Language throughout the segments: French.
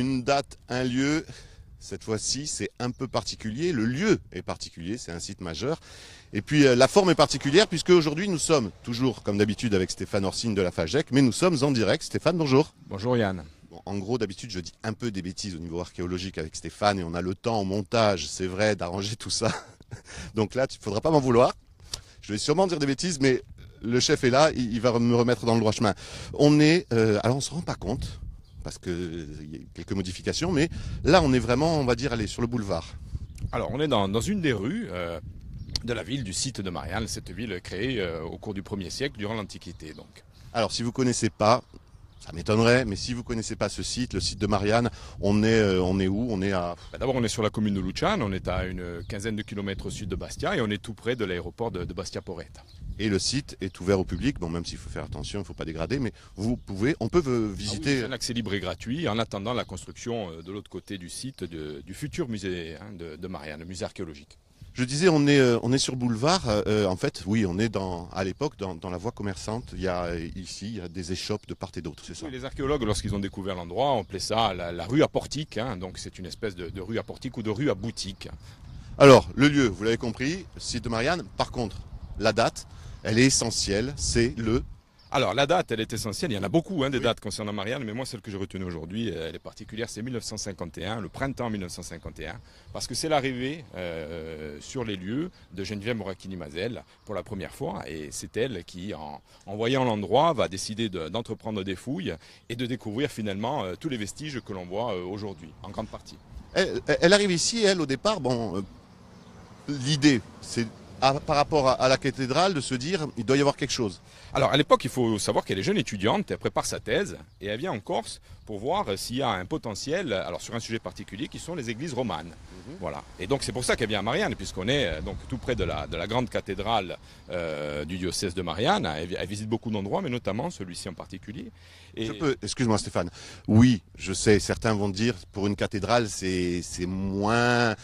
une date, un lieu. Cette fois-ci, c'est un peu particulier. Le lieu est particulier, c'est un site majeur. Et puis euh, la forme est particulière puisque aujourd'hui nous sommes toujours, comme d'habitude, avec Stéphane Orsine de la FAGEC, mais nous sommes en direct. Stéphane, bonjour. Bonjour Yann. En gros, d'habitude, je dis un peu des bêtises au niveau archéologique avec Stéphane et on a le temps en montage, c'est vrai, d'arranger tout ça. Donc là, il ne faudra pas m'en vouloir. Je vais sûrement dire des bêtises, mais le chef est là, il, va me remettre dans le droit chemin. On est, euh, alors on se rend pas compte, parce qu'il euh, y a quelques modifications, mais là on est vraiment, on va dire, aller sur le boulevard. Alors on est dans, une des rues euh, de la ville, du site de Marianne, cette ville créée euh, au cours du 1er siècle, durant l'Antiquité donc. Alors si vous ne connaissez pas, ça m'étonnerait, mais si vous ne connaissez pas ce site, le site de Marianne, on est, euh, on est où On est bah, D'abord, on est sur la commune de Luchan, on est à une quinzaine de kilomètres au sud de Bastia et on est tout près de l'aéroport de, bastia poretta Et le site est ouvert au public, bon, même s'il faut faire attention, il ne faut pas dégrader, mais vous pouvez, on peut ah visiter. un accès libre et gratuit en attendant la construction euh, de l'autre côté du site du futur musée hein, de Marianne, le musée archéologique. Je disais, on est, euh, on est sur boulevard. Euh, en fait, oui, on est dans, à l'époque dans, dans, la voie commerçante. Il y a euh, ici il y a des échoppes de part et d'autre, c'est ça Les archéologues, lorsqu'ils ont découvert l'endroit, on appelé ça la, rue à portique. Hein. donc c'est une espèce de, de, rue à portique ou de rue à boutique. Alors, le lieu, vous l'avez compris, site de Marianne. Par contre, la date, elle est essentielle. C'est le alors la date, elle est essentielle. Il y en a beaucoup hein, des dates concernant Marianne, mais moi celle que je retenue aujourd'hui, euh, elle est particulière, c'est 1951, le printemps 1951, parce que c'est l'arrivée euh, sur les lieux de Geneviève Morakini-Mazel pour la première fois, et c'est elle qui, en, voyant l'endroit, va décider d'entreprendre des fouilles et de découvrir finalement euh, tous les vestiges que l'on voit aujourd'hui, en grande partie. elle, arrive ici, elle au départ, bon, l'idée, c'est par rapport à, la cathédrale de se dire il doit y avoir quelque chose Alors à l'époque, il faut savoir qu'elle est jeune étudiante, elle prépare sa thèse et elle vient en Corse pour voir euh, s'il y a un potentiel, euh, alors sur un sujet particulier qui sont les églises romanes. Mhm. Voilà. Et donc c'est pour ça qu'elle vient à Marianne, puisqu'on est euh, donc tout près de la, de la grande cathédrale du diocèse de Marianne. Elle, visite beaucoup d'endroits, mais notamment celui-ci en particulier. Et... excuse-moi Stéphane. Oui, je sais, certains vont dire pour une cathédrale c'est moins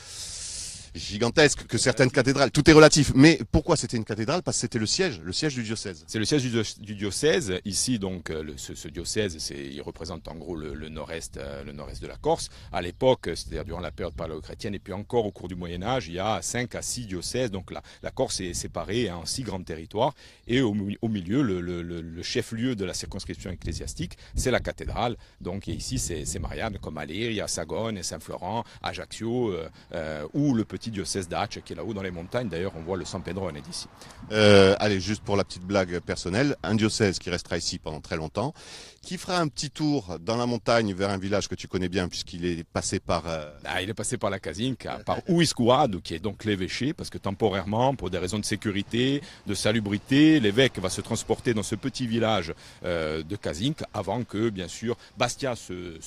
gigantesque que certaines cathédrales. Tout est relatif. Mais pourquoi c'était une cathédrale Parce que c'était le siège, le siège du diocèse. C'est le siège du, diocèse. Ici, donc, euh, ce, ce, diocèse, il représente en gros le, nord-est, euh, le nord-est de la Corse. À l'époque, c'est-à-dire durant la période paléochrétienne, et puis encore au cours du Moyen Âge, il y a 5 à 6 diocèses. Donc la, la Corse est séparée en 6 grands territoires. Et au, au milieu, le, chef-lieu de la circonscription ecclésiastique, c'est la cathédrale. Donc ici, c'est Marianne, comme à Sagone, Saint-Florent, Ajaccio, euh, ou le petit petit diocèse d'Ach qui est là-haut dans les montagnes. D'ailleurs, on voit le San Pedro, on est d'ici. Euh, allez, juste pour la petite blague personnelle, un diocèse qui restera ici pendant très longtemps, qui fera un petit tour dans la montagne vers un village que tu connais bien puisqu'il est passé par... Euh, ah, il est passé par la Casinque, hein, par Ouiscouad, qui est donc l'évêché, parce que temporairement, pour des raisons de sécurité, de salubrité, l'évêque va se transporter dans ce petit village euh, de Casinque avant que, bien sûr, Bastia se,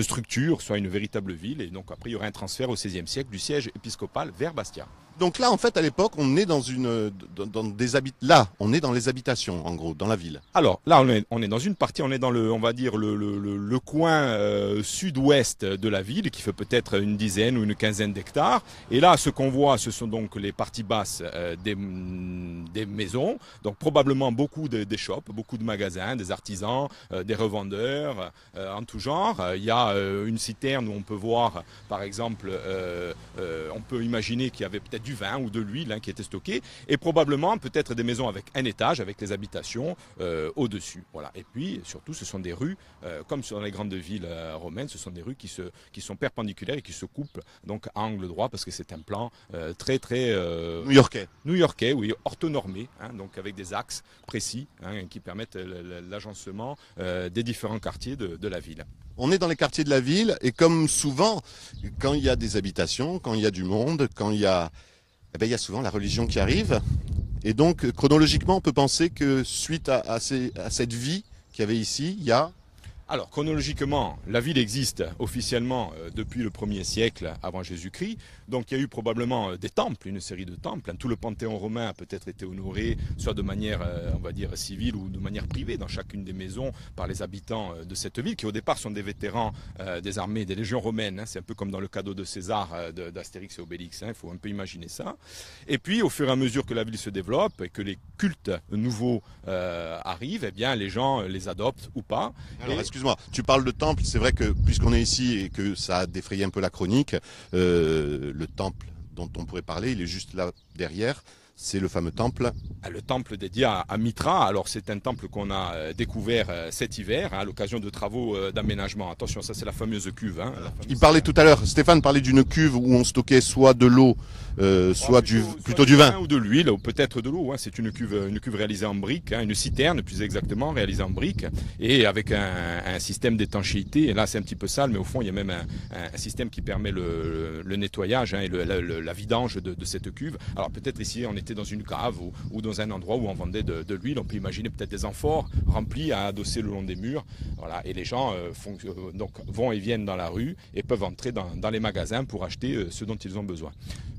structure, soit une véritable ville, et donc après il y aura un transfert au XVIe siècle du siège épiscopal vers Bastia. Donc là, en fait, à l'époque, on est dans une, dans, des habit là, on est dans les habitations, en gros, dans la ville. Alors là, on est, dans une partie, on est dans le, on va dire le, le, coin euh, sud-ouest de la ville, qui fait peut-être une dizaine ou une quinzaine d'hectares. Et là, ce qu'on voit, ce sont donc les parties basses euh, des, mm, des maisons, donc probablement beaucoup de, des shops, beaucoup de magasins, des artisans, euh, des revendeurs en tout genre. Il y a une citerne où on peut voir, par exemple, on peut imaginer qu'il y avait peut-être du vin ou de l'huile hein, qui était stocké, et probablement peut-être des maisons avec un étage, avec les habitations euh, au-dessus. Voilà. Et puis surtout, ce sont des rues, euh, comme dans les grandes villes euh, romaines, ce sont des rues qui, se, qui sont perpendiculaires et qui se coupent donc à angle droit parce que c'est un plan très très new-yorkais. New-yorkais, oui, orthonormé, hein, donc avec des axes précis hein, qui permettent l'agencement des différents quartiers de, de la ville. On est dans les quartiers de la ville et comme souvent, quand il y a des habitations, quand il y a du monde, quand il y a eh ben, il y a souvent la religion qui arrive. Et donc, chronologiquement, on peut penser que suite à, à cette vie qu'il y avait ici, il y a alors, chronologiquement, la ville existe officiellement euh, depuis le 1er siècle avant Jésus-Christ. Donc, il y a eu probablement euh, des temples, une série de temples. Hein, tout le panthéon romain a peut-être été honoré, soit de manière, euh, on va dire, civile ou de manière privée, dans chacune des maisons, par les habitants de cette ville, qui au départ sont des vétérans des armées, des légions romaines. Hein, c'est un peu comme dans le cadeau de César d'Astérix et Obélix. Hein, il faut un peu imaginer ça. Et puis, au fur et à mesure que la ville se développe et que les cultes nouveaux arrivent, eh bien, les gens les adoptent ou pas excuse-moi, tu parles de temple, c'est vrai que puisqu'on est ici et que ça a défrayé un peu la chronique, euh, le temple dont on pourrait parler, il est juste là derrière c'est le fameux temple. Ah, le temple dédié à, Mitra. Alors c'est un temple qu'on a euh, découvert euh, cet hiver hein, à l'occasion de travaux euh, d'aménagement. Attention, ça c'est la fameuse cuve. Hein, il parlait tout à l'heure, Stéphane parlait d'une cuve où on stockait soit de l'eau, soit, du, plutôt, du vin. Ou de l'huile, ou peut-être de l'eau. Hein. C'est une cuve, une cuve réalisée en briques, une citerne plus exactement, réalisée en briques, et avec un, système d'étanchéité. Et là c'est un petit peu sale, mais au fond il y a même un, système qui permet le, nettoyage et la, vidange de, de cette cuve. Alors peut-être ici on est dans une cave ou, dans un endroit où on vendait de, l'huile. On peut imaginer peut-être des amphores remplies à adosser le long des murs. Voilà. Et les gens euh, euh, donc, vont et viennent dans la rue et peuvent entrer dans les magasins pour acheter euh, ce dont ils ont besoin.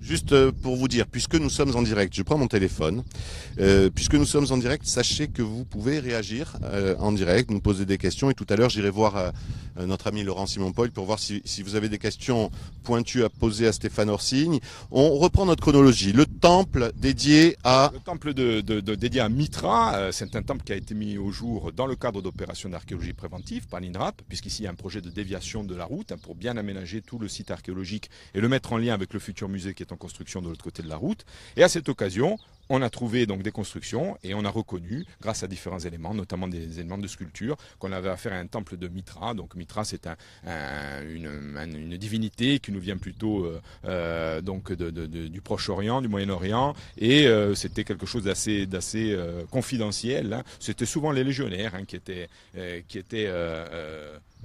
Juste euh, pour vous dire, puisque nous sommes en direct, je prends mon téléphone, euh, puisque nous sommes en direct, sachez que vous pouvez réagir euh, en direct, nous poser des questions et tout à l'heure j'irai voir euh, notre ami Laurent Simon-Paul pour voir si, si, vous avez des questions pointues à poser à Stéphane Orsigne. On reprend notre chronologie. Le temple dédié à... Le temple de, de, dédié à Mitra, c'est un temple qui a été mis au jour dans le cadre d'opérations d'archéologie préventive par l'INRAP, puisqu'ici il y a un projet de déviation de la route hein, pour bien aménager tout le site archéologique et le mettre en lien avec le futur musée qui est en construction de l'autre côté de la route. Et à cette occasion, on a trouvé donc des constructions et on a reconnu, grâce à différents éléments, notamment des éléments de sculpture, qu'on avait affaire à un temple de Mitra. Donc Mitra, c'est un, une, divinité qui nous vient plutôt euh, euh, donc du Proche-Orient, du Moyen-Orient, et euh, c'était quelque chose d'assez d'assez confidentiel. Hein. C'était souvent les légionnaires hein, qui étaient, qui étaient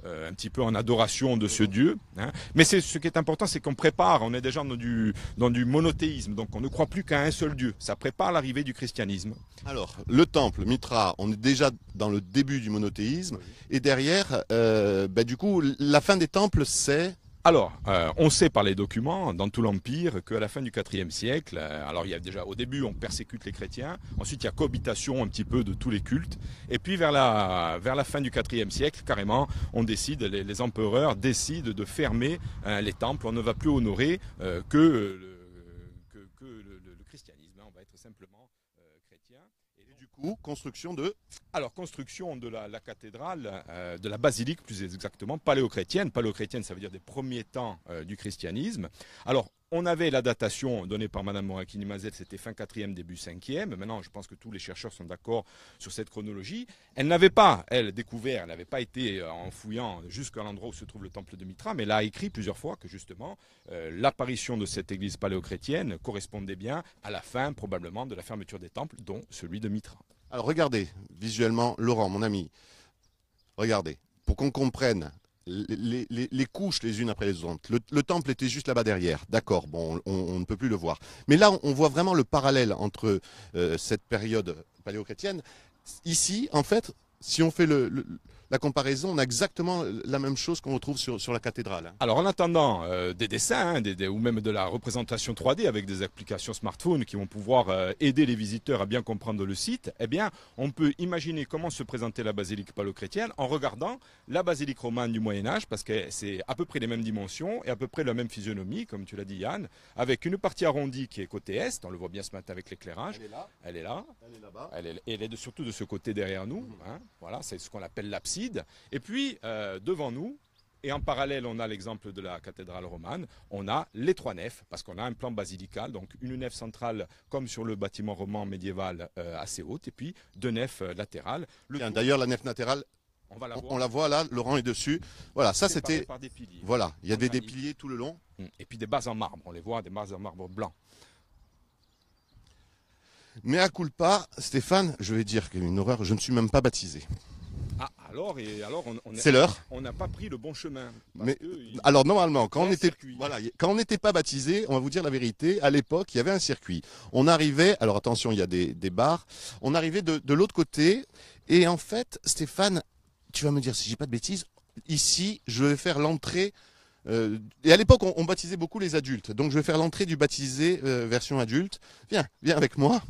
euh, un petit peu en adoration de ce Dieu. Hein. Mais c'est, ce qui est important, c'est qu'on prépare, on est déjà dans du, dans du monothéisme, donc on ne croit plus qu'à un seul Dieu. Ça prépare l'arrivée du christianisme. Alors, le temple, Mitra, on est déjà dans le début du monothéisme, et derrière, euh, ben, du coup, la fin des temples, c'est alors, euh, on sait par les documents, dans tout l'Empire, qu'à la fin du IVe siècle, euh, alors il y a déjà au début on persécute les chrétiens, ensuite il y a cohabitation un petit peu de tous les cultes, et puis vers la, vers la fin du IVe siècle, carrément, on décide, les, empereurs décident de fermer euh, les temples, on ne va plus honorer que... construction de alors, construction de la, cathédrale, euh, de la basilique plus exactement, paléochrétienne. Paléochrétienne, ça veut dire des premiers temps euh, du christianisme. Alors, on avait la datation donnée par Mme morakini mazel c'était fin 4e, début 5e. Maintenant, je pense que tous les chercheurs sont d'accord sur cette chronologie. Elle n'avait pas, elle, découvert, elle n'avait pas été euh, en fouillant jusqu'à l'endroit où se trouve le temple de Mitra, mais elle a écrit plusieurs fois que justement, l'apparition de cette église paléochrétienne correspondait bien à la fin, probablement, de la fermeture des temples, dont celui de Mitra. Alors regardez visuellement, Laurent, mon ami, regardez, pour qu'on comprenne les, couches les unes après les autres. Le, temple était juste là-bas derrière, d'accord, bon, on, ne peut plus le voir. Mais là, on voit vraiment le parallèle entre euh, cette période paléochrétienne. Ici, en fait, si on fait le, la comparaison, on a exactement euh, la même chose qu'on retrouve sur, la cathédrale. Hein. Alors en attendant euh, des dessins hein, ou même de la représentation 3D avec des applications smartphone qui vont pouvoir euh, aider les visiteurs à bien comprendre le site, eh bien on peut imaginer comment se présentait la basilique palo-chrétienne en regardant la basilique romane du Moyen Âge parce que c'est à peu près les mêmes dimensions et à peu près la même physionomie, comme tu l'as dit Yann, avec une partie arrondie qui est côté est, on le voit bien ce matin avec l'éclairage. Elle est là. Elle est là. Elle est là-bas. Elle, est, surtout de ce côté derrière nous. Mhm. Hein. voilà, c'est ce qu'on appelle l'abside et puis, euh, devant nous, et en parallèle, on a l'exemple de la cathédrale romane, on a les trois nefs, parce qu'on a un plan basilical, donc une nef centrale, comme sur le bâtiment roman médiéval, euh, assez haute, et puis deux nefs euh, latérales. D'ailleurs, la nef latérale on, la, voit là, Laurent est dessus. Voilà, ça c'était. Voilà, il y avait des piliers, tout le long. Hum, et puis des bases en marbre, on les voit, des bases en marbre blanc. Mais à coup culpa, Stéphane, je vais dire qu'il y a une horreur, je ne suis même pas baptisé. Alors, alors on, c'est l'heure. On n'a pas pris le bon chemin. alors normalement, quand on était, voilà, n'était pas baptisé, on va vous dire la vérité, à l'époque, il y avait un circuit. On arrivait, alors attention, il y a des, des bars. On arrivait de, l'autre côté, et en fait, Stéphane, tu vas me dire si j'ai pas de bêtises. Ici, je vais faire l'entrée euh, et à l'époque, on, baptisait beaucoup les adultes. Donc je vais faire l'entrée du baptisé euh, version adulte. Viens, viens avec moi.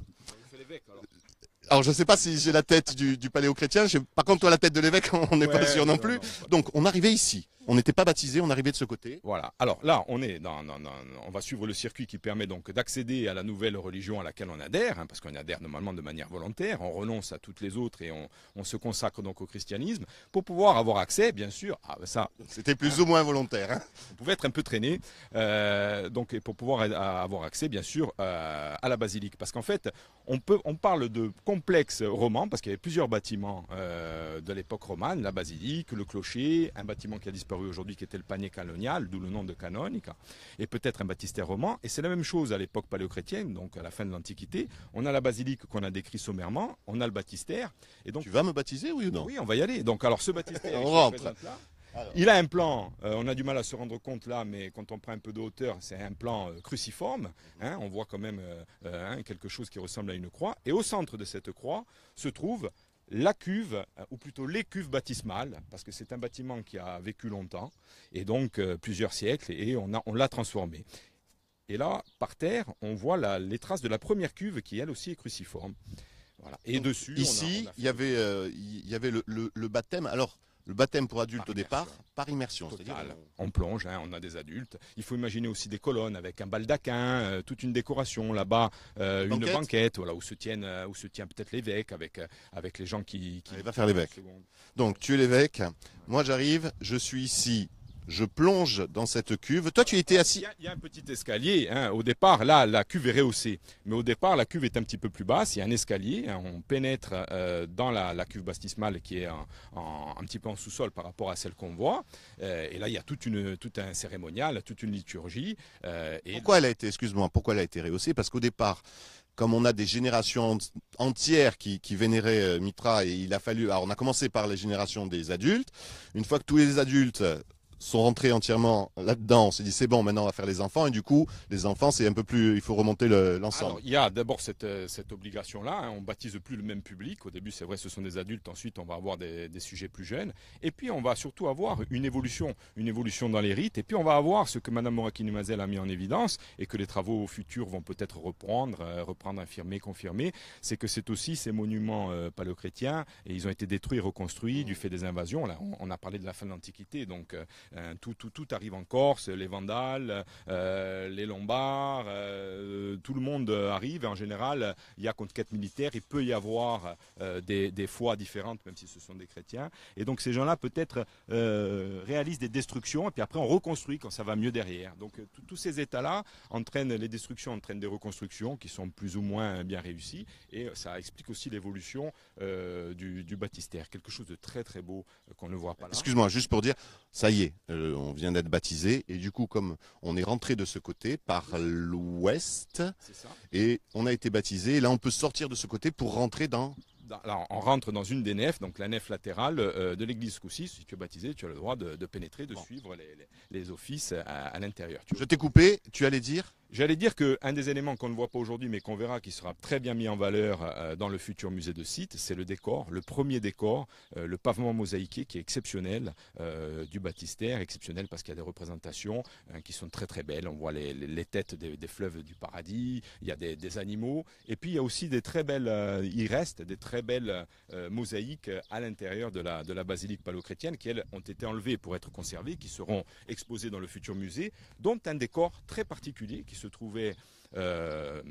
Alors je sais pas si j'ai la tête du, du paléo-chrétien, par contre toi la tête de l'évêque, on n'est pas sûr non, plus. Donc on arrivait ici. On n'était pas baptisé, on arrivait de ce côté. Voilà. Alors là, on est dans, on va suivre le circuit qui permet donc d'accéder à la nouvelle religion à laquelle on adhère, hein, parce qu'on adhère normalement de manière volontaire, on renonce à toutes les autres et on, se consacre donc au christianisme pour pouvoir avoir accès, bien sûr. à ça. C'était plus ou moins volontaire. Hein. On pouvait être un peu traîné, euh, donc pour pouvoir avoir accès, bien sûr, euh, à la basilique, parce qu'en fait, on peut, on parle de complexe roman parce qu'il y avait plusieurs bâtiments euh, de l'époque romane, la basilique, le clocher, un bâtiment qui a disparu aujourd'hui, qui était le panier canonial, d'où le nom de canonica, et peut-être un baptistère roman. Et c'est la même chose à l'époque paléochrétienne, donc à la fin de l'Antiquité. On a la basilique qu'on a décrit sommairement, on a le baptistère. Et donc, tu vas me baptiser, oui ou non Oui, on va y aller. Donc alors ce baptistère, on rentre. Il a un plan, euh, on a du mal à se rendre compte là, mais quand on prend un peu de hauteur, c'est un plan euh, cruciforme. Hein. on voit quand même euh, hein, quelque chose qui ressemble à une croix. Et au centre de cette croix se trouve la cuve, euh, ou plutôt les cuves baptismales, parce que c'est un bâtiment qui a vécu longtemps, et donc euh, plusieurs siècles, et on l'a on transformé. Et là, par terre, on voit les traces de la première cuve qui, elle aussi, est cruciforme. Et dessus, ici, il y avait, euh, y avait le baptême. Alors, le baptême pour adultes au départ par immersion. on plonge, hein, on a des adultes. Il faut imaginer aussi des colonnes avec un baldaquin, euh, toute une décoration là-bas, euh, une banquette, voilà, où se tiennent, euh, où se tient peut-être l'évêque avec avec les gens qui. qui... Il va faire l'évêque. Donc tu es l'évêque. Moi j'arrive, je suis ici je plonge dans cette cuve. Toi, tu étais assis. Il y, a un petit escalier. Hein. Au départ, là, la cuve est rehaussée. Mais au départ, la cuve est un petit peu plus basse. Il y a un escalier. Hein. On pénètre euh, dans la, cuve baptismale qui est un petit peu en sous-sol par rapport à celle qu'on voit. Euh, et là, il y a toute une, tout un cérémonial, toute une liturgie. Euh, et... Pourquoi elle a été, excuse-moi, pourquoi elle a été rehaussée Parce qu'au départ, comme on a des générations entières qui, vénéraient Mitra, et il a fallu. on a commencé par les générations des adultes. Une fois que tous les adultes sont rentrés entièrement là-dedans. On s'est dit c'est bon, maintenant on va faire les enfants. Et du coup, les enfants, c'est un peu plus, il faut remonter l'ensemble. il y a d'abord cette, euh, obligation-là. Hein. On ne baptise plus le même public. Au début, c'est vrai, ce sont des adultes. Ensuite, on va avoir des, sujets plus jeunes. Et puis, on va surtout avoir une évolution, une évolution dans les rites. Et puis, on va avoir ce que Mme morakini a mis en évidence et que les travaux futurs vont peut-être reprendre, euh, reprendre, infirmer, confirmer. C'est que c'est aussi ces monuments euh, paléochrétiens et ils ont été détruits, reconstruits du fait des invasions. on, a parlé de la fin de l'Antiquité, donc. Euh, tout, arrive en Corse, les Vandales, euh, les Lombards, euh, tout le monde arrive. en général, il y a conquête militaire, il peut y avoir des, fois différentes, même si ce sont des chrétiens. Et donc ces gens-là, peut-être, réalisent des destructions, et puis après on reconstruit quand ça va mieux derrière. Donc tous ces états-là entraînent les destructions, entraînent des reconstructions qui sont plus ou moins bien réussies, et ça explique aussi l'évolution du, baptistère. Quelque chose de très très beau qu'on ne voit pas là. Excuse-moi, juste pour dire, ça y est, euh, on vient d'être baptisé. Et du coup, comme on est rentré de ce côté par l'ouest, et on a été baptisé, là on peut sortir de ce côté pour rentrer dans... Alors, on rentre dans une des nefs, donc la nef latérale euh, de l'église Coussis. Si tu es baptisé, tu as le droit de, pénétrer, de suivre les, offices à l'intérieur. Je t'ai coupé, tu allais dire J'allais dire qu'un des éléments qu'on ne voit pas aujourd'hui, mais qu'on verra, qui sera très bien mis en valeur euh, dans le futur musée de site, c'est le décor, le premier décor, euh, le pavement mosaïqué qui est exceptionnel euh, du baptistère, exceptionnel parce qu'il y a des représentations hein, qui sont très très belles. On voit les, têtes des, fleuves du paradis, il y a des, animaux, et puis il y a aussi des très belles, il reste des très belles mosaïques à l'intérieur de la, de la basilique palo-chrétienne qui elles ont été enlevées pour être conservées, qui seront exposées dans le futur musée, dont un décor très particulier qui se trouvait euh,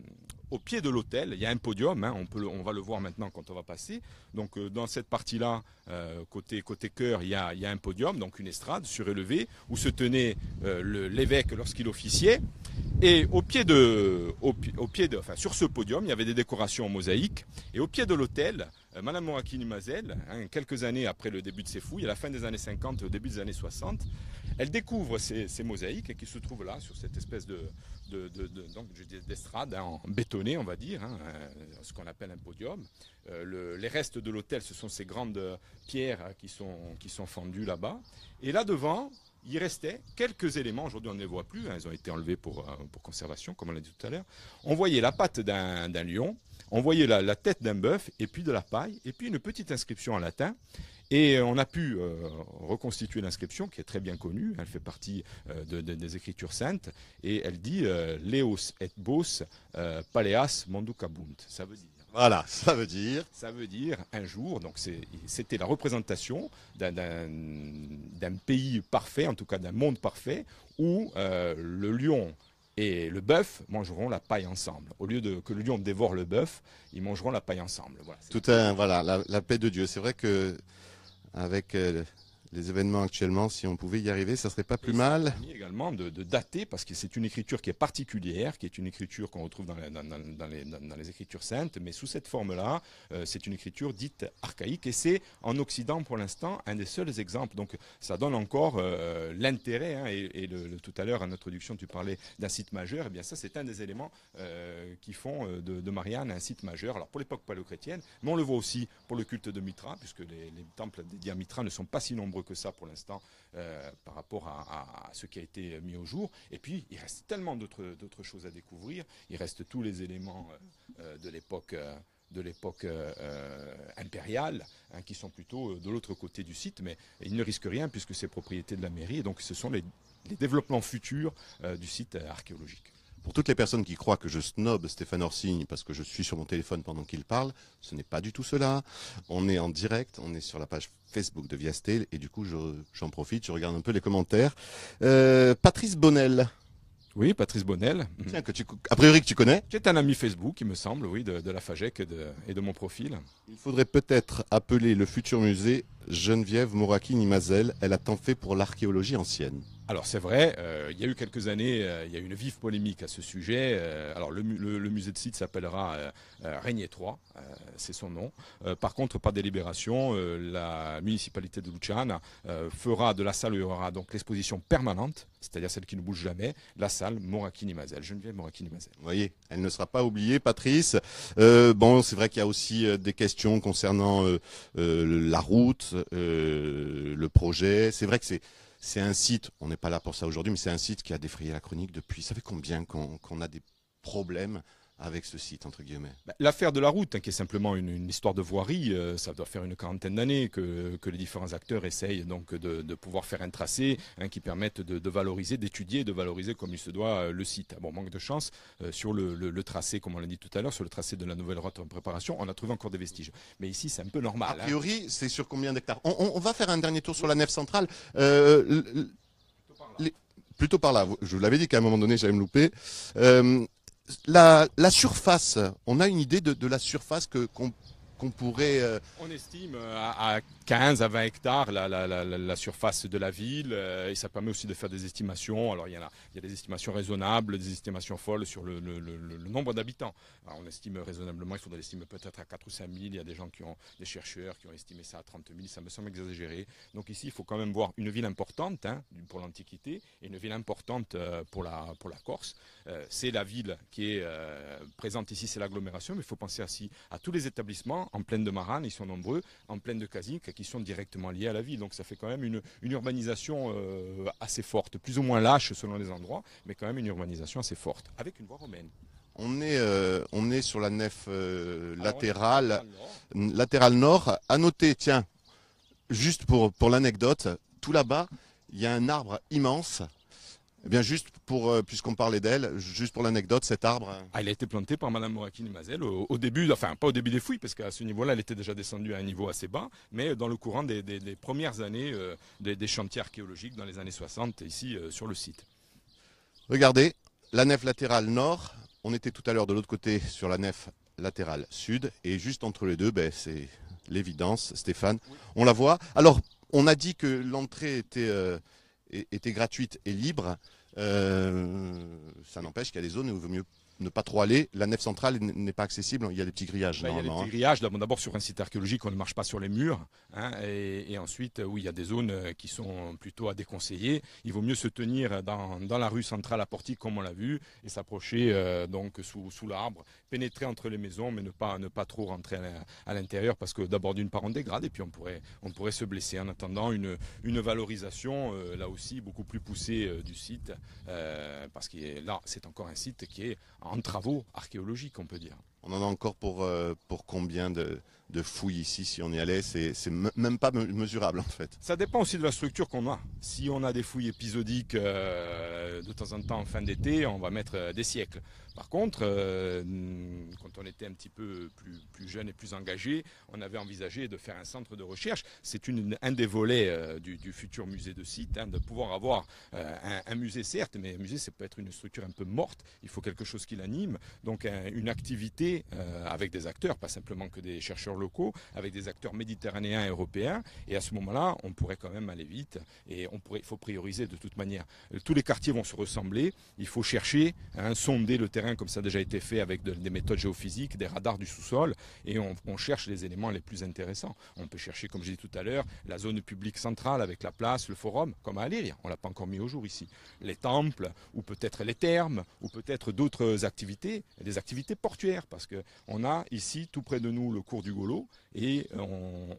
au pied de l'hôtel. Il y a un podium, hein, on, peut va le voir maintenant quand on va passer. Donc euh, dans cette partie-là, euh, côté, côté cœur, il y, a, un podium, donc une estrade surélevée, où se tenait l'évêque lorsqu'il officiait. Et au pied de, au, pied de, enfin, sur ce podium, il y avait des décorations en mosaïque. Et au pied de l'hôtel, Madame Moakini Mazel, hein, quelques années après le début de ses fouilles, à la fin des années 50, au début des années 60, elle découvre ces mosaïques qui se trouvent là, sur cette espèce de, donc d'estrade hein, en bétonné, on va dire, hein, euh, ce qu'on appelle un podium. Euh, les restes de l'hôtel, ce sont ces grandes pierres hein, qui sont, qui sont fendues là-bas. Et là devant, il restait quelques éléments. Aujourd'hui, on ne les voit plus. ils ont été enlevés pour, euh, pour conservation, comme on l'a dit tout à l'heure. On voyait la patte d'un lion, on voyait la, la tête d'un bœuf, et puis de la paille, et puis une petite inscription en latin. Et euh, on a pu euh, reconstituer l'inscription, qui est très bien connue, elle fait partie euh, des Écritures saintes, et elle dit Leos et Bos Paleas Mandukabunt. Ça veut dire. Voilà, ça veut dire. Ça veut dire un jour, donc c'était la représentation d'un pays parfait, en tout cas d'un monde parfait, où le lion et le bœuf mangeront la paille ensemble. Au lieu de que le lion dévore le bœuf, ils mangeront la paille ensemble. Voilà, Tout un, voilà, la, paix de Dieu. C'est vrai que avec euh, les événements actuellement, si on pouvait y arriver, ça serait pas plus mal. Également de, dater, parce que c'est une écriture qui est particulière, qui est une écriture qu'on retrouve dans les, dans, les, écritures saintes, mais sous cette forme-là, euh, c'est une écriture dite archaïque, et c'est en Occident pour l'instant un des seuls exemples. Donc ça donne encore euh, l'intérêt, hein, et, le, tout à l'heure en introduction tu parlais d'un site majeur, et eh bien ça c'est un des éléments euh, qui font de, Marianne un site majeur. Alors pour l'époque paléochrétienne, mais on le voit aussi pour le culte de Mitra, puisque les, temples dédiés à Mitra ne sont pas si nombreux que ça pour l'instant euh, par rapport à, ce qui a été mis au jour. Et puis, il reste tellement d'autres choses à découvrir. Il reste tous les éléments euh, euh, de l'époque. de l'époque impériale, hein, qui sont plutôt de l'autre côté du site, mais ils ne risquent rien puisque c'est propriété de la mairie, et donc ce sont les, développements futurs du site archéologique. Pour toutes les personnes qui croient que je snob Stéphane Orsigne parce que je suis sur mon téléphone pendant qu'il parle, ce n'est pas du tout cela. On est en direct, on est sur la page Facebook de Viastel et du coup j'en profite, je regarde un peu les commentaires. Euh, Patrice Bonnel. Oui, Patrice Bonnel. Mhm. Tiens, que tu, a priori que tu connais. Tu es un ami Facebook, il me semble, oui, de, la FAGEC et de mon profil. Il faudrait peut-être appeler le futur musée Geneviève mourakini nimazel elle a tant fait pour l'archéologie ancienne. Alors c'est vrai, euh, il y a eu quelques années, euh, il y a eu une vive polémique à ce sujet. Euh, alors le, musée de site s'appellera Régnier 3, c'est son nom. par contre, par délibération, la municipalité de Luciana fera de la salle où il y aura donc l'exposition permanente, c'est-à-dire celle qui ne bouge jamais, la salle Mouraki-Nimazel, Geneviève morakini nimazel Vous voyez, elle ne sera pas oubliée, Patrice. bon, c'est vrai qu'il y a aussi des questions concernant la route, euh, le projet. C'est vrai que c'est c'est un site, on n'est pas là pour ça aujourd'hui, mais c'est un site qui a défrayé la chronique depuis, ça fait combien qu'on a des problèmes avec ce site, entre guillemets bah, L'affaire de la route, hein, qui est simplement une, histoire de voirie, euh, ça doit faire une quarantaine d'années que, les différents acteurs essayent donc de, pouvoir faire un tracé hein, qui permette de, valoriser, d'étudier, de valoriser comme il se doit euh, le site. Ah bon, manque de chance, euh, sur le, tracé, comme on l'a dit tout à l'heure, sur le tracé de la nouvelle route en préparation, on a trouvé encore des vestiges. Mais ici, c'est un peu normal. A hein. priori, c'est sur combien d'hectares on, va faire un dernier tour sur la nef centrale. plutôt par là. Je vous l'avais dit qu'à un moment donné, j'allais me louper. Euh, la, la, surface, on a une idée de, la surface que qu'on euh, on estime euh, à, 15 à 20 hectares la, surface de la ville euh, et ça permet aussi de faire des estimations. Alors il y, a, il des estimations raisonnables, des estimations folles sur le, nombre d'habitants. On estime raisonnablement, il faudrait l'estimer peut-être à 4 ou 5 000. Il y a des gens qui ont, des chercheurs qui ont estimé ça à 30 000, ça me semble exagéré. Donc ici, il faut quand même voir une ville importante hein, pour l'Antiquité et une ville importante pour, la, pour la Corse. c'est la ville qui est présente ici, c'est l'agglomération, mais il faut penser aussi à tous les établissements en pleine de Marane, ils sont nombreux, en pleine de Casinque, qui sont directement liés à la ville. Donc ça fait quand même une, urbanisation euh, assez forte, plus ou moins lâche selon les endroits, mais quand même une urbanisation assez forte, avec une voie romaine. On est, euh, on est sur la nef euh, latérale, nord. latérale nord. À noter, tiens, juste pour, pour l'anecdote, tout là-bas, il y a un arbre immense eh bien, juste pour, euh, puisqu'on parlait d'elle, juste pour l'anecdote, cet arbre. Euh, ah, il a été planté par Madame Morakini-Mazel au, début, enfin, pas au début des fouilles, parce qu'à ce niveau-là, elle était déjà descendue à un niveau assez bas, mais dans le courant des, premières années euh, des, chantiers archéologiques dans les années 60, ici, sur le site. Regardez, la nef latérale nord, on était tout à l'heure de l'autre côté sur la nef latérale sud, et juste entre les deux, ben, c'est l'évidence, Stéphane, on la voit. Alors, on a dit que l'entrée était était gratuite et libre, euh, ça n'empêche qu'il y a des zones où il vaut mieux ne pas trop aller. La nef centrale n'est pas accessible, il y a des petits grillages. Ben, il y a des hein. petits grillages, d'abord sur un site archéologique, on ne marche pas sur les murs. Hein, et, ensuite, euh, oui, il y a des zones euh, qui sont plutôt à déconseiller. Il vaut mieux se tenir dans, la rue centrale à Portique, comme on l'a vu, et s'approcher euh, donc sous, sous l'arbre, pénétrer entre les maisons, mais ne pas, ne pas trop rentrer à l'intérieur, parce que d'abord, d'une part, on dégrade, et puis on pourrait, on pourrait se blesser en attendant une, une valorisation, là aussi, beaucoup plus poussée du site, parce que là, c'est encore un site qui est en en travaux archéologiques, on peut dire. On en a encore pour, euh, pour combien de, fouilles ici si on y allait C'est même pas mesurable en fait. Ça dépend aussi de la structure qu'on a. Si on a des fouilles épisodiques euh, de temps en temps en fin d'été, on va mettre euh, des siècles. Par contre, mm, quand on était un petit peu plus, plus jeune et plus engagé, on avait envisagé de faire un centre de recherche. C'est un des volets du, futur musée de site, hein, de pouvoir avoir un, musée certes, mais un musée c'est peut être une structure un peu morte. Il faut quelque chose qui l'anime, donc une activité euh, avec des acteurs, pas simplement que des chercheurs locaux, avec des acteurs méditerranéens et européens. Et à ce moment-là, on pourrait quand même aller vite et on pourrait, il faut prioriser de toute manière. Tous les quartiers vont se ressembler. Il faut chercher, hein, sonder le terrain comme ça a déjà été fait avec des méthodes géophysiques, des radars du sous-sol et on, cherche les éléments les plus intéressants. On peut chercher, comme je dit tout à l'heure, la zone publique centrale avec la place, le forum, comme à Aléria. On l'a pas encore mis au jour ici. Les temples ou peut-être les thermes ou peut-être d'autres activités, des activités portuaires. Parce qu'on a ici, tout près de nous, le cours du Golo, et euh,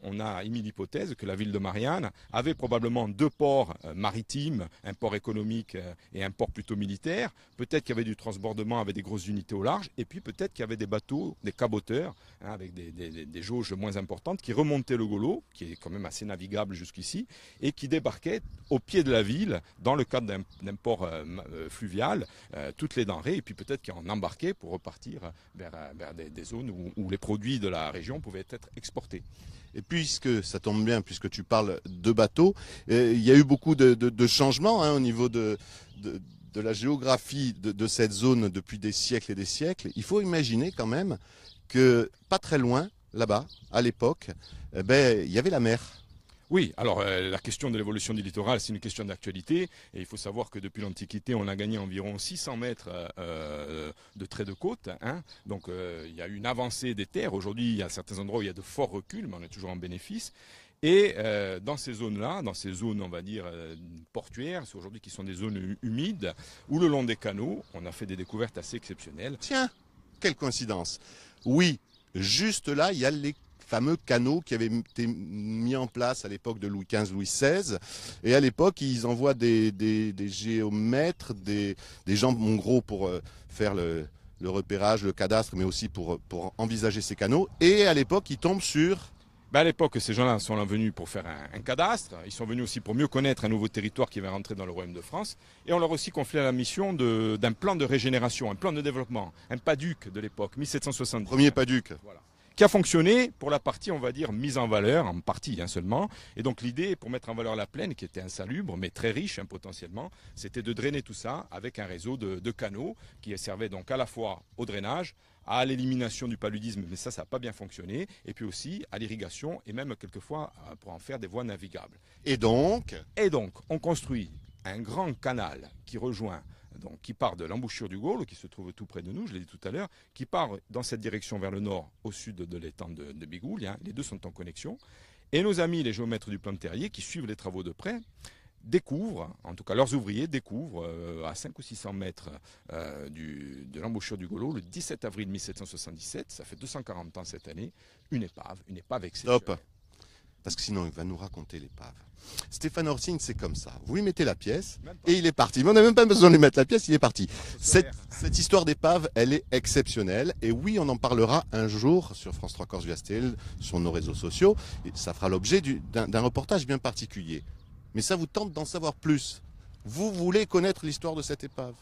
on, a émis l'hypothèse que la ville de Marianne avait probablement deux ports euh, maritimes, un port économique euh, et un port plutôt militaire. Peut-être qu'il y avait du transbordement avec des grosses unités au large. Et puis peut-être qu'il y avait des bateaux, des caboteurs, hein, avec des, jauges moins importantes, qui remontaient le Golo, qui est quand même assez navigable jusqu'ici, et qui débarquaient au pied de la ville, dans le cadre d'un port fluvial, toutes les denrées. Et puis peut-être qu'ils en embarquaient pour repartir vers, des, zones où, où les produits de la région pouvaient être et puisque ça tombe bien, puisque tu parles de bateaux, euh, il y a eu beaucoup de, changements hein, au niveau de, la géographie de, cette zone depuis des siècles et des siècles. Il faut imaginer quand même que pas très loin, là-bas, à l'époque, eh ben, il y avait la mer. Oui, alors euh, la question de l'évolution du littoral, c'est une question d'actualité. Et il faut savoir que depuis l'Antiquité, on a gagné environ 600 mètres euh, euh, de trait de côte. Hein. Donc il y a eu une avancée des terres. Aujourd'hui, il y a certains endroits où il y a de forts reculs, mais on est toujours en bénéfice. Et dans ces zones-là, dans ces zones, on va dire, portuaires, c'est aujourd'hui qui sont des zones humides, ou le long des canaux, on a fait des découvertes assez exceptionnelles. Tiens, quelle coïncidence. Oui, juste là, il y a les fameux canaux qui avaient été mis en place à l'époque de Louis XV, Louis XVI. Et à l'époque, ils envoient des, géomètres, des, gens, en gros, pour euh, faire le, repérage, le cadastre, mais aussi pour, envisager ces canaux. Et à l'époque, ils tombent sur... Ben, à l'époque, ces gens-là sont venus pour faire un, un, cadastre. Ils sont venus aussi pour mieux connaître un nouveau territoire qui va rentrer dans le royaume de France. Et on leur a aussi confié la mission d'un plan de régénération, un plan de développement, un paduc de l'époque, 1770. Premier paduc. Voilà qui a fonctionné pour la partie, on va dire, mise en valeur, en partie hein, seulement. Et donc l'idée pour mettre en valeur la plaine, qui était insalubre, mais très riche hein, potentiellement, c'était de drainer tout ça avec un réseau de, canaux qui servait donc à la fois au drainage, à l'élimination du paludisme, mais ça, ça n'a pas bien fonctionné, et puis aussi à l'irrigation, et même quelquefois euh, pour en faire des voies navigables. Et donc Et donc, on construit un grand canal qui rejoint qui part de l'embouchure du Gaulle, qui se trouve tout près de nous, je l'ai dit tout à l'heure, qui part dans cette direction vers le nord, au sud de l'étang de, de Bigoul, hein. les deux sont en connexion, et nos amis les géomètres du plan terrier, qui suivent les travaux de près, découvrent, en tout cas leurs ouvriers découvrent euh, à 5 ou 600 mètres euh, de l'embouchure du Golo le 17 avril 1777, ça fait 240 ans cette année, une épave, une épave exceptionnelle parce que sinon il va nous raconter l'épave. Stéphane Orsine, c'est comme ça. Vous lui mettez la pièce et il est parti. Mais on n'a même pas besoin de lui mettre la pièce, il est parti. Cette, histoire d'épave, elle est exceptionnelle. Et oui, on en parlera un jour sur France 3 via USTL, sur nos réseaux sociaux. Et ça fera l'objet d'un reportage bien particulier. Mais ça vous tente d'en savoir plus. Vous voulez connaître l'histoire de cette épave.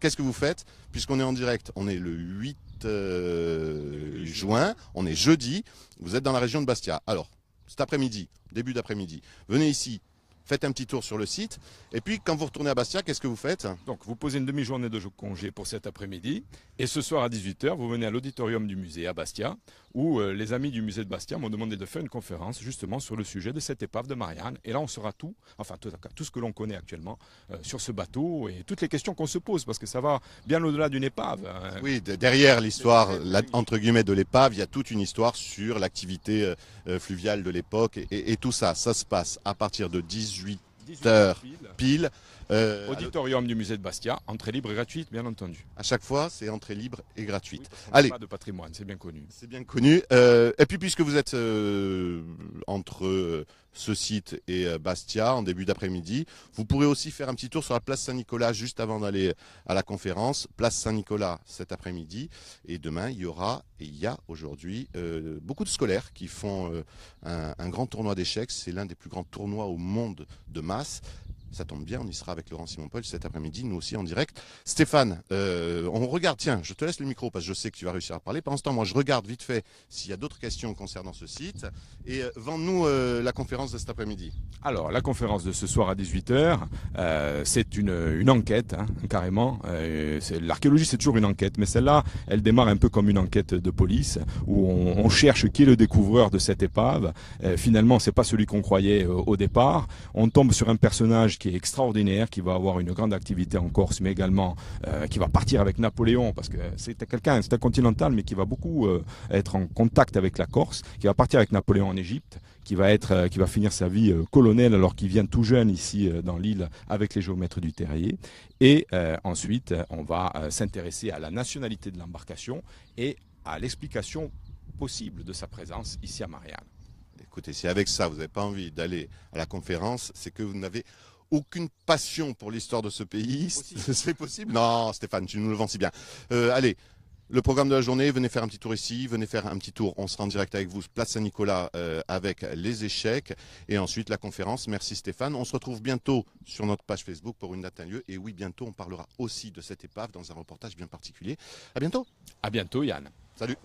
Qu'est-ce que vous faites Puisqu'on est en direct, on est le 8 euh, juin, on est jeudi, vous êtes dans la région de Bastia. Alors, cet après-midi, début d'après-midi. Venez ici, faites un petit tour sur le site. Et puis, quand vous retournez à Bastia, qu'est-ce que vous faites Donc, vous posez une demi-journée de congé pour cet après-midi. Et ce soir à 18h, vous venez à l'auditorium du musée à Bastia où euh, les amis du musée de Bastia m'ont demandé de faire une conférence justement sur le sujet de cette épave de Marianne. Et là, on saura tout, enfin tout, ce que l'on connaît actuellement euh, sur ce bateau et toutes les questions qu'on se pose, parce que ça va bien au-delà d'une épave. Hein. Oui, derrière l'histoire, entre guillemets, de l'épave, il y a toute une histoire sur l'activité euh, fluviale de l'époque et, tout ça, ça se passe à partir de 18 h pile, euh, Auditorium du musée de Bastia, entrée libre et gratuite, bien entendu. À chaque fois, c'est entrée libre et gratuite. Allez. Pas de patrimoine, c'est bien connu. C'est bien connu. Euh, et puis, puisque vous êtes euh, entre ce site et Bastia en début d'après-midi, vous pourrez aussi faire un petit tour sur la place Saint-Nicolas juste avant d'aller à la conférence. Place Saint-Nicolas cet après-midi. Et demain, il y aura et il y a aujourd'hui beaucoup de scolaires qui font un, un grand tournoi d'échecs. C'est l'un des plus grands tournois au monde de masse ça tombe bien, on y sera avec Laurent Simon-Paul cet après-midi, nous aussi en direct. Stéphane, euh, on regarde, tiens, je te laisse le micro parce que je sais que tu vas réussir à parler. Pendant ce temps, moi, je regarde vite fait s'il y a d'autres questions concernant ce site. Et euh, nous euh, la conférence de cet après-midi. Alors, la conférence de ce soir à 18h, euh, c'est une, enquête, hein, carrément. L'archéologie, c'est toujours une enquête, mais celle-là, elle démarre un peu comme une enquête de police, où on, cherche qui est le découvreur de cette épave. finalement, c'est pas celui qu'on croyait au départ. On tombe sur un personnage qui est extraordinaire, qui va avoir une grande activité en Corse, mais également euh, qui va partir avec Napoléon, parce que c'est quelqu'un, c'est un continental, mais qui va beaucoup euh, être en contact avec la Corse, qui va partir avec Napoléon en Égypte, qui va, être, euh, qui va finir sa vie colonel alors qu'il vient tout jeune ici dans l'île avec les géomètres du Terrier. Et ensuite, on va s'intéresser à la nationalité de l'embarcation et à l'explication possible de sa présence ici à Marianne. Écoutez, si avec ça vous n'avez pas envie d'aller à la conférence, c'est que vous n'avez aucune passion pour l'histoire de ce pays. C'est possible Non, Stéphane, tu nous le vends si bien. Euh, allez, le programme de la journée, venez faire un petit tour ici, venez faire un petit tour. On sera en direct avec vous, place Saint-Nicolas, euh, avec les échecs et ensuite la conférence. Merci Stéphane. On se retrouve bientôt sur notre page Facebook pour une date, à lieu. Et oui, bientôt, on parlera aussi de cette épave dans un reportage bien particulier. À bientôt. À bientôt, Yann. Salut.